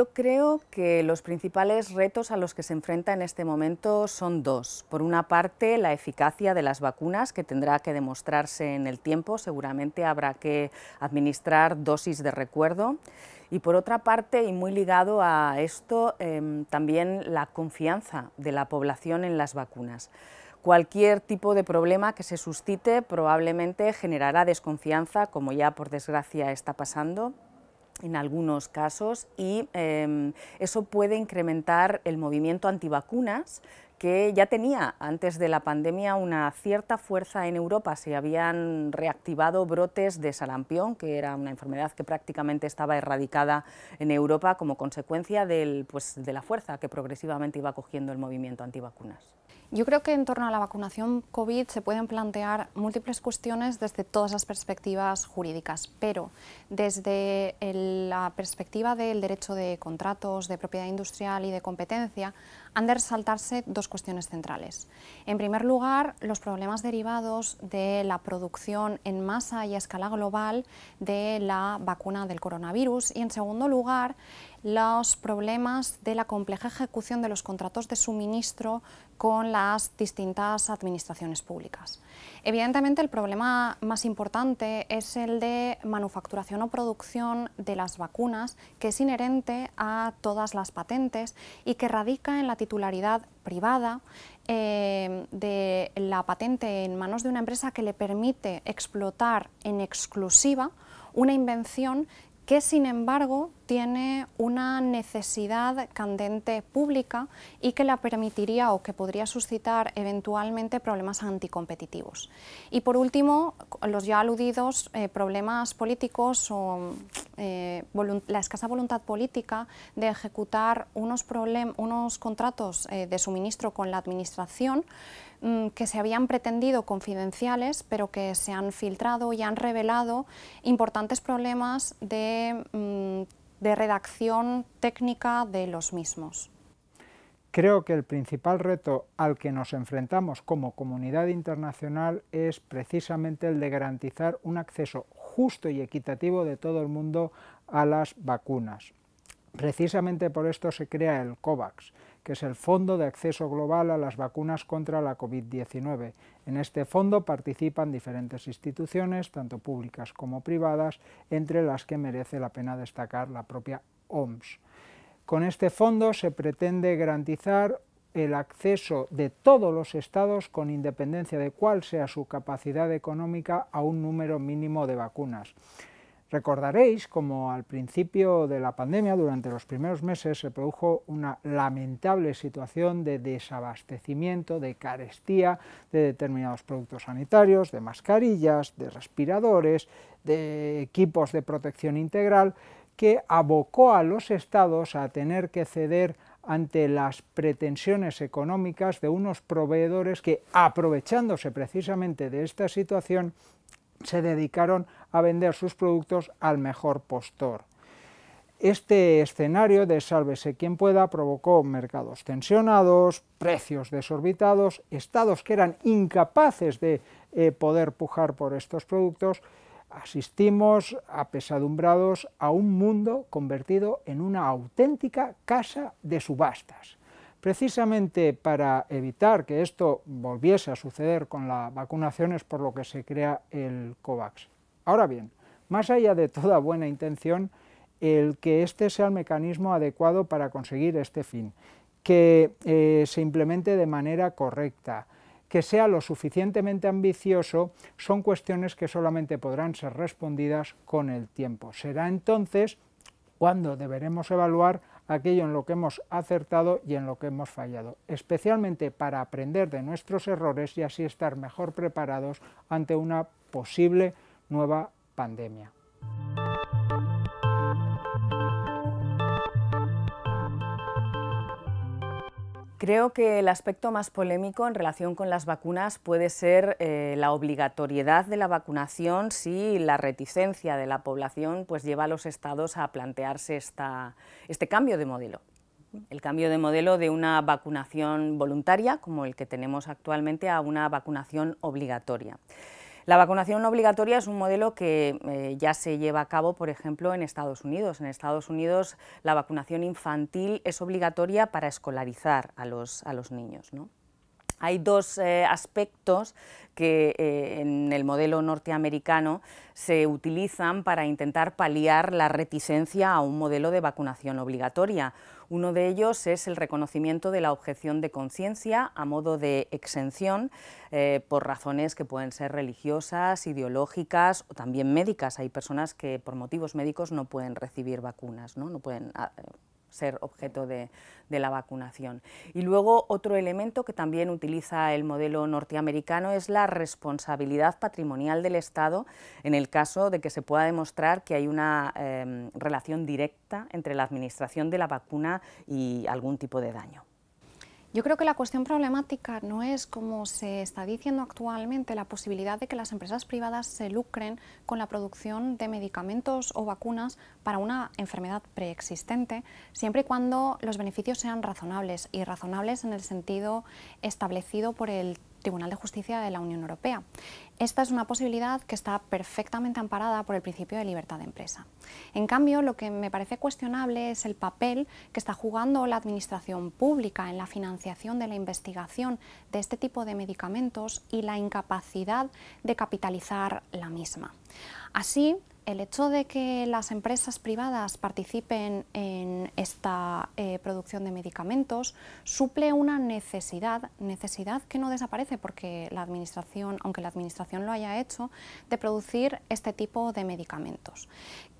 Yo creo que los principales retos a los que se enfrenta en este momento son dos. Por una parte, la eficacia de las vacunas, que tendrá que demostrarse en el tiempo. Seguramente habrá que administrar dosis de recuerdo. Y por otra parte, y muy ligado a esto, em, también la confianza de la población en las vacunas. Cualquier tipo de problema que se suscite probablemente generará desconfianza, como ya por desgracia está pasando, en algunos casos y em, eso puede incrementar el movimiento antivacunas que ya tenía antes de la pandemia una cierta fuerza en Europa. Se habían reactivado brotes de sarampión, que era una enfermedad que prácticamente estaba erradicada en Europa como consecuencia pues, de la fuerza que progresivamente iba cogiendo el movimiento antivacunas. Yo creo que en torno a la vacunación COVID se pueden plantear múltiples cuestiones desde todas las perspectivas jurídicas, pero desde la perspectiva del derecho de contratos, de propiedad industrial y de competencia, han de resaltarse dos cuestiones centrales. En primer lugar, los problemas derivados de la producción en masa y a escala global de la vacuna del coronavirus y, en segundo lugar, los problemas de la compleja ejecución de los contratos de suministro con las distintas administraciones públicas. Evidentemente, el problema más importante es el de manufacturación o producción de las vacunas, que es inherente a todas las patentes y que radica en la titularidad privada eh, de la patente en manos de una empresa que le permite explotar en exclusiva una invención que sin embargo tiene una necesidad candente pública y que la permitiría o que podría suscitar eventualmente problemas anticompetitivos. Y por último, los ya aludidos eh, problemas políticos o eh, la escasa voluntad política de ejecutar unos, unos contratos eh, de suministro con la Administración Mm, que se habían pretendido confidenciales, pero que se han filtrado y han revelado importantes problemas mm, de, redacción técnica de los mismos. Creo que el principal reto al que nos enfrentamos como comunidad internacional es precisamente el de garantizar un acceso justo y equitativo de todo el mundo a las vacunas. Precisamente por esto se crea el COVAX, que es el Fondo de Acceso Global a las Vacunas contra la COVID-19. En este fondo participan diferentes instituciones, tanto públicas como privadas, entre las que merece la pena destacar la propia OMS. Con este fondo se pretende garantizar el acceso de todos los estados, con independencia de cuál sea su capacidad económica, a un número mínimo de vacunas. Recordaréis como al principio de la pandemia, durante los primeros meses, se produjo una lamentable situación de desabastecimiento, de carestía de determinados productos sanitarios, de mascarillas, de respiradores, de equipos de protección integral, que abocó a los estados a tener que ceder ante las pretensiones económicas de unos proveedores que, aprovechándose precisamente de esta situación, se dedicaron a vender sus productos al mejor postor. Este escenario de sálvese quien pueda provocó mercados tensionados, precios desorbitados, estados que eran incapaces de eh, poder pujar por estos productos. Asistimos apesadumbrados a un mundo convertido en una auténtica casa de subastas. Precisamente para evitar que esto volviese a suceder con la vacunación es por lo que se crea el COVAX. Ahora bien, más allá de toda buena intención, el que este sea el mecanismo adecuado para conseguir este fin, que eh, se implemente de manera correcta, que sea lo suficientemente ambicioso, son cuestiones que solamente podrán ser respondidas con el tiempo. Será entonces cuando deberemos evaluar aquello en lo que hemos acertado y en lo que hemos fallado, especialmente para aprender de nuestros errores y así estar mejor preparados ante una posible nueva pandemia. Creo que el aspecto más polémico en relación con las vacunas puede ser eh, la obligatoriedad de la vacunación si la reticencia de la población pues, lleva a los estados a plantearse este cambio de modelo. El cambio de modelo de una vacunación voluntaria, como el que tenemos actualmente, a una vacunación obligatoria. La vacunación obligatoria es un modelo que eh, ya se lleva a cabo, por ejemplo, en Estados Unidos. En Estados Unidos la vacunación infantil es obligatoria para escolarizar a los, niños. Hay dos eh, aspectos que eh, en el modelo norteamericano se utilizan para intentar paliar la reticencia a un modelo de vacunación obligatoria. Uno de ellos es el reconocimiento de la objeción de conciencia a modo de exención eh, por razones que pueden ser religiosas, ideológicas o también médicas. Hay personas que por motivos médicos no pueden recibir vacunas, no, no pueden ah, ser objeto de, la vacunación. Y luego otro elemento que también utiliza el modelo norteamericano es la responsabilidad patrimonial del Estado en el caso de que se pueda demostrar que hay una em, relación directa entre la administración de la vacuna y algún tipo de daño. Yo creo que la cuestión problemática no es, como se está diciendo actualmente, la posibilidad de que las empresas privadas se lucren con la producción de medicamentos o vacunas para una enfermedad preexistente, siempre y cuando los beneficios sean razonables y razonables en el sentido establecido por el Tribunal de Justicia de la Unión Europea. Esta es una posibilidad que está perfectamente amparada por el principio de libertad de empresa. En cambio, lo que me parece cuestionable es el papel que está jugando la administración pública en la financiación de la investigación de este tipo de medicamentos y la incapacidad de capitalizar la misma. Así, el hecho de que las empresas privadas participen en esta eh, producción de medicamentos suple una necesidad, necesidad que no desaparece porque la administración, aunque la administración lo haya hecho, de producir este tipo de medicamentos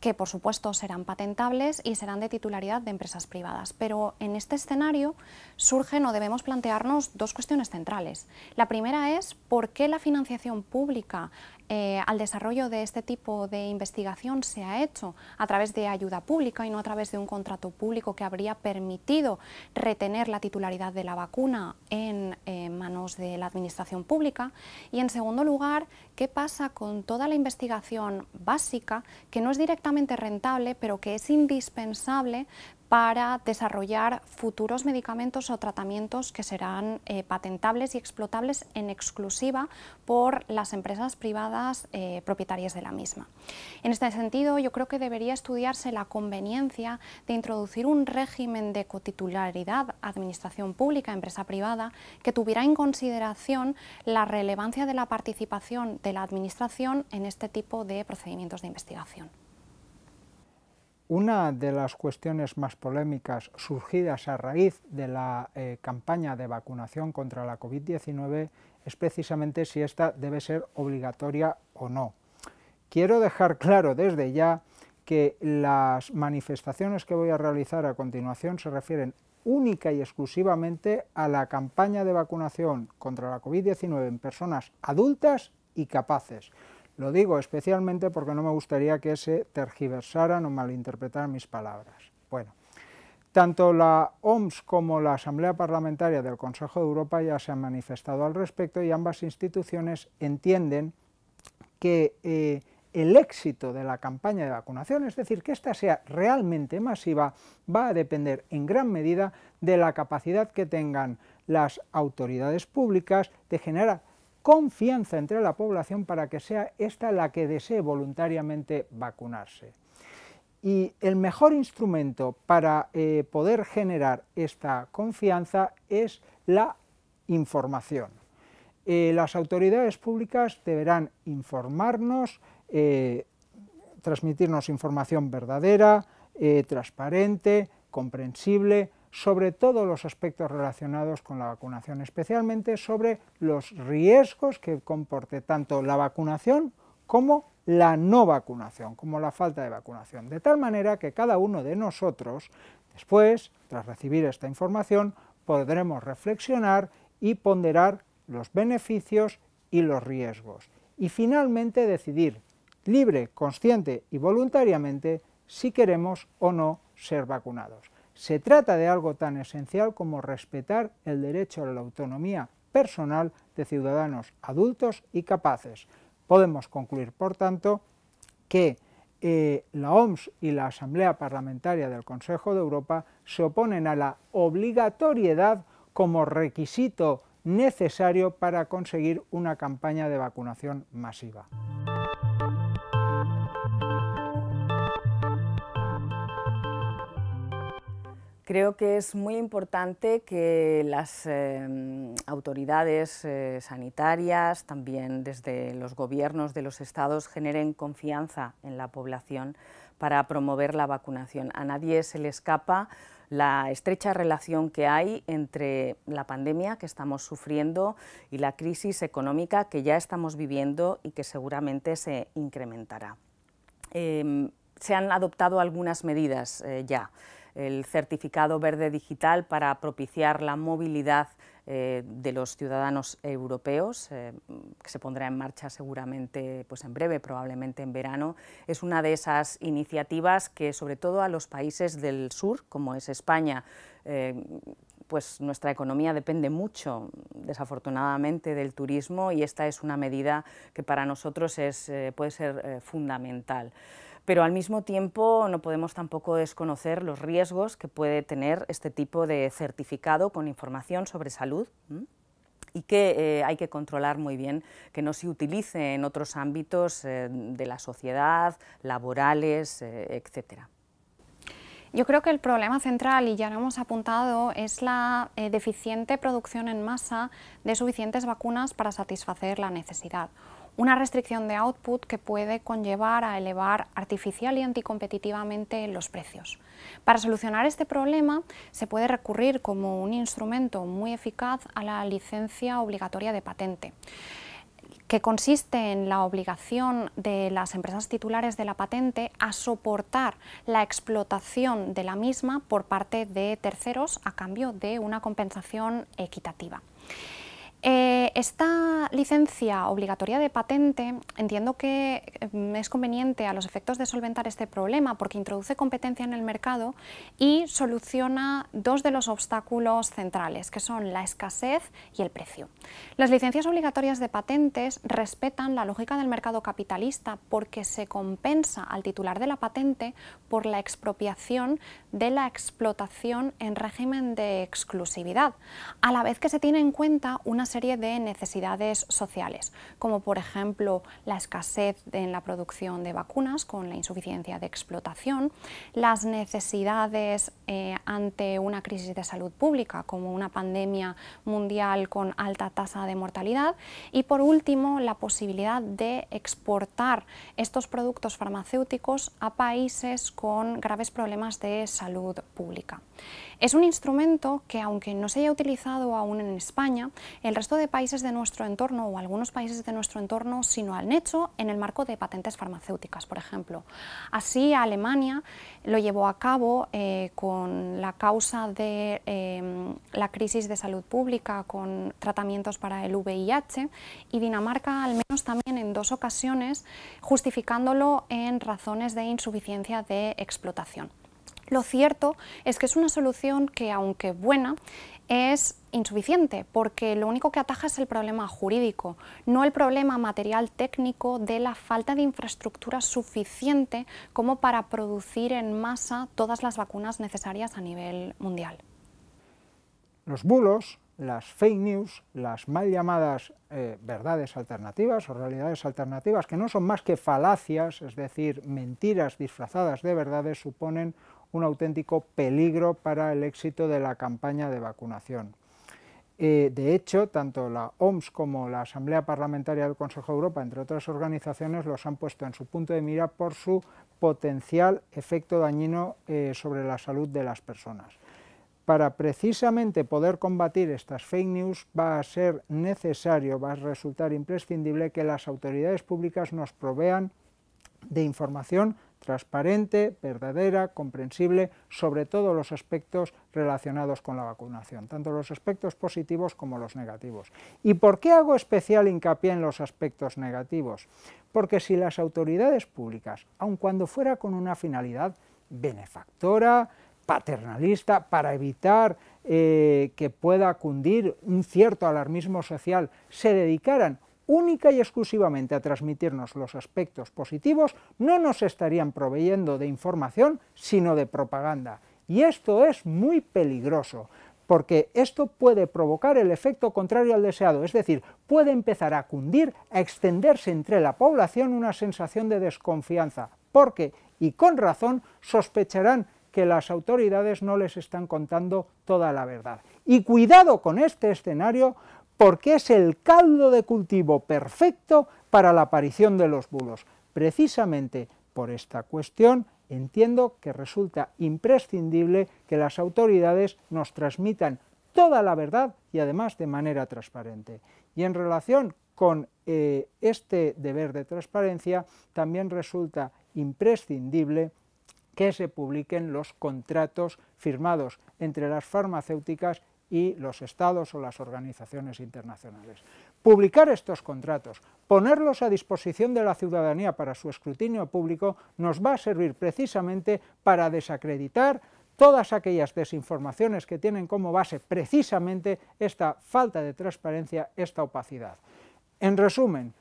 que por supuesto serán patentables y serán de titularidad de empresas privadas. Pero en este escenario surgen o debemos plantearnos dos cuestiones centrales. La primera es por qué la financiación pública eh, al desarrollo de este tipo de investigación se ha hecho a través de ayuda pública y no a través de un contrato público que habría permitido retener la titularidad de la vacuna en eh, manos de la administración pública. Y en segundo lugar, ¿qué pasa con toda la investigación básica que no es directamente rentable pero que es indispensable para desarrollar futuros medicamentos o tratamientos que serán eh, patentables y explotables en exclusiva por las empresas privadas eh, propietarias de la misma. En este sentido, yo creo que debería estudiarse la conveniencia de introducir un régimen de cotitularidad administración pública, empresa privada, que tuviera en consideración la relevancia de la participación de la administración en este tipo de procedimientos de investigación. Una de las cuestiones más polémicas surgidas a raíz de la eh, campaña de vacunación contra la COVID-19 es precisamente si esta debe ser obligatoria o no. Quiero dejar claro desde ya que las manifestaciones que voy a realizar a continuación se refieren única y exclusivamente a la campaña de vacunación contra la COVID-19 en personas adultas y capaces. Lo digo especialmente porque no me gustaría que se tergiversaran o malinterpretaran mis palabras. Bueno, tanto la OMS como la Asamblea Parlamentaria del Consejo de Europa ya se han manifestado al respecto y ambas instituciones entienden que eh, el éxito de la campaña de vacunación, es decir, que ésta sea realmente masiva, va a depender en gran medida de la capacidad que tengan las autoridades públicas de generar confianza entre la población para que sea esta la que desee voluntariamente vacunarse. Y el mejor instrumento para eh, poder generar esta confianza es la información. Eh, las autoridades públicas deberán informarnos, eh, transmitirnos información verdadera, transparente, comprensible, sobre todos los aspectos relacionados con la vacunación, especialmente sobre los riesgos que comporte tanto la vacunación como la no vacunación, como la falta de vacunación, de tal manera que cada uno de nosotros, después, tras recibir esta información, podremos reflexionar y ponderar los beneficios y los riesgos, y finalmente decidir libre, consciente y voluntariamente si queremos o no ser vacunados. Se trata de algo tan esencial como respetar el derecho a la autonomía personal de ciudadanos adultos y capaces. Podemos concluir, por tanto, que eh, la OMS y la Asamblea Parlamentaria del Consejo de Europa se oponen a la obligatoriedad como requisito necesario para conseguir una campaña de vacunación masiva. Creo que es muy importante que las em, autoridades eh, sanitarias, también desde los gobiernos de los estados, generen confianza en la población para promover la vacunación. A nadie se le escapa la estrecha relación que hay entre la pandemia que estamos sufriendo y la crisis económica que ya estamos viviendo y que seguramente se incrementará. Em, se han adoptado algunas medidas eh, ya el certificado verde digital para propiciar la movilidad eh, de los ciudadanos europeos, eh, que se pondrá en marcha seguramente pues en breve, probablemente en verano. Es una de esas iniciativas que sobre todo a los países del sur, como es España, eh, pues nuestra economía depende mucho, desafortunadamente, del turismo y esta es una medida que para nosotros es, puede ser fundamental pero al mismo tiempo no podemos tampoco desconocer los riesgos que puede tener este tipo de certificado con información sobre salud y que eh, hay que controlar muy bien que no se utilice en otros ámbitos eh, de la sociedad, laborales, eh, etc. Yo creo que el problema central, y ya lo hemos apuntado, es la deficiente producción en masa de suficientes vacunas para satisfacer la necesidad una restricción de output que puede conllevar a elevar artificial y anticompetitivamente los precios. Para solucionar este problema se puede recurrir como un instrumento muy eficaz a la licencia obligatoria de patente que consiste en la obligación de las empresas titulares de la patente a soportar la explotación de la misma por parte de terceros a cambio de una compensación equitativa. Eh, esta licencia obligatoria de patente entiendo que mm, es conveniente a los efectos de solventar este problema porque introduce competencia en el mercado y soluciona dos de los obstáculos centrales, que son la escasez y el precio. Las licencias obligatorias de patentes respetan la lógica del mercado capitalista porque se compensa al titular de la patente por la expropiación de la explotación en régimen de exclusividad, a la vez que se tiene en cuenta una serie de necesidades sociales, como por ejemplo la escasez en la producción de vacunas con la insuficiencia de explotación, las necesidades eh, ante una crisis de salud pública, como una pandemia mundial con alta tasa de mortalidad, y por último la posibilidad de exportar estos productos farmacéuticos a países con graves problemas de salud pública. Es un instrumento que, aunque no se haya utilizado aún en España, el resto de países de nuestro entorno o algunos países de nuestro entorno sino al han hecho en el marco de patentes farmacéuticas, por ejemplo. Así, Alemania lo llevó a cabo eh, con la causa de em, la crisis de salud pública, con tratamientos para el VIH, y Dinamarca al menos también en dos ocasiones, justificándolo en razones de insuficiencia de explotación. Lo cierto es que es una solución que, aunque buena, es insuficiente porque lo único que ataja es el problema jurídico, no el problema material técnico de la falta de infraestructura suficiente como para producir en masa todas las vacunas necesarias a nivel mundial. Los bulos, las fake news, las mal llamadas eh, verdades alternativas o realidades alternativas, que no son más que falacias, es decir, mentiras disfrazadas de verdades, suponen un auténtico peligro para el éxito de la campaña de vacunación. Eh, de hecho, tanto la OMS como la Asamblea Parlamentaria del Consejo de Europa, entre otras organizaciones, los han puesto en su punto de mira por su potencial efecto dañino eh, sobre la salud de las personas. Para precisamente poder combatir estas fake news va a ser necesario, va a resultar imprescindible que las autoridades públicas nos provean de información transparente, verdadera, comprensible, sobre todo los aspectos relacionados con la vacunación, tanto los aspectos positivos como los negativos. ¿Y por qué hago especial hincapié en los aspectos negativos? Porque si las autoridades públicas, aun cuando fuera con una finalidad benefactora, paternalista, para evitar eh, que pueda cundir un cierto alarmismo social, se dedicaran única y exclusivamente a transmitirnos los aspectos positivos, no nos estarían proveyendo de información, sino de propaganda. Y esto es muy peligroso, porque esto puede provocar el efecto contrario al deseado, es decir, puede empezar a cundir, a extenderse entre la población una sensación de desconfianza, porque, y con razón, sospecharán que las autoridades no les están contando toda la verdad. Y cuidado con este escenario, porque es el caldo de cultivo perfecto para la aparición de los bulos. Precisamente por esta cuestión entiendo que resulta imprescindible que las autoridades nos transmitan toda la verdad y además de manera transparente. Y en relación con eh, este deber de transparencia también resulta imprescindible que se publiquen los contratos firmados entre las farmacéuticas y los estados o las organizaciones internacionales. Publicar estos contratos, ponerlos a disposición de la ciudadanía para su escrutinio público, nos va a servir precisamente para desacreditar todas aquellas desinformaciones que tienen como base precisamente esta falta de transparencia, esta opacidad. En resumen,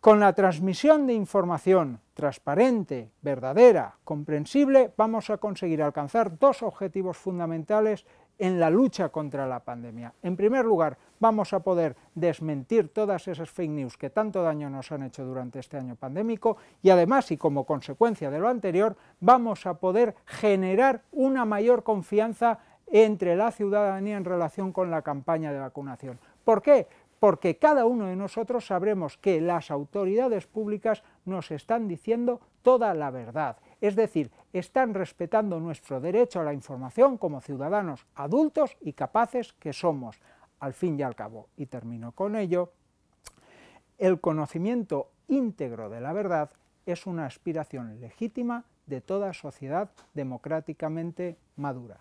con la transmisión de información transparente, verdadera, comprensible, vamos a conseguir alcanzar dos objetivos fundamentales en la lucha contra la pandemia. En primer lugar, vamos a poder desmentir todas esas fake news que tanto daño nos han hecho durante este año pandémico y además y como consecuencia de lo anterior, vamos a poder generar una mayor confianza entre la ciudadanía en relación con la campaña de vacunación. ¿Por qué? Porque cada uno de nosotros sabremos que las autoridades públicas nos están diciendo toda la verdad es decir, están respetando nuestro derecho a la información como ciudadanos adultos y capaces que somos. Al fin y al cabo, y termino con ello, el conocimiento íntegro de la verdad es una aspiración legítima de toda sociedad democráticamente madura.